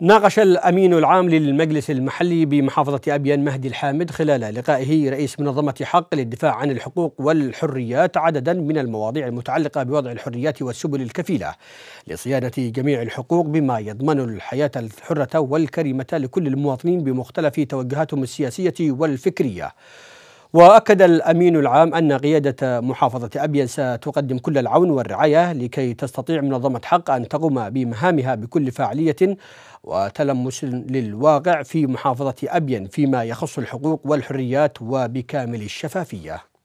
ناقش الأمين العام للمجلس المحلي بمحافظة أبيان مهدي الحامد خلال لقائه رئيس منظمة حق للدفاع عن الحقوق والحريات عددا من المواضيع المتعلقة بوضع الحريات والسبل الكفيلة لصيانة جميع الحقوق بما يضمن الحياة الحرة والكريمة لكل المواطنين بمختلف توجهاتهم السياسية والفكرية وأكد الأمين العام أن قيادة محافظة أبين ستقدم كل العون والرعاية لكي تستطيع منظمة حق أن تقوم بمهامها بكل فاعلية وتلمس للواقع في محافظة أبين فيما يخص الحقوق والحريات وبكامل الشفافية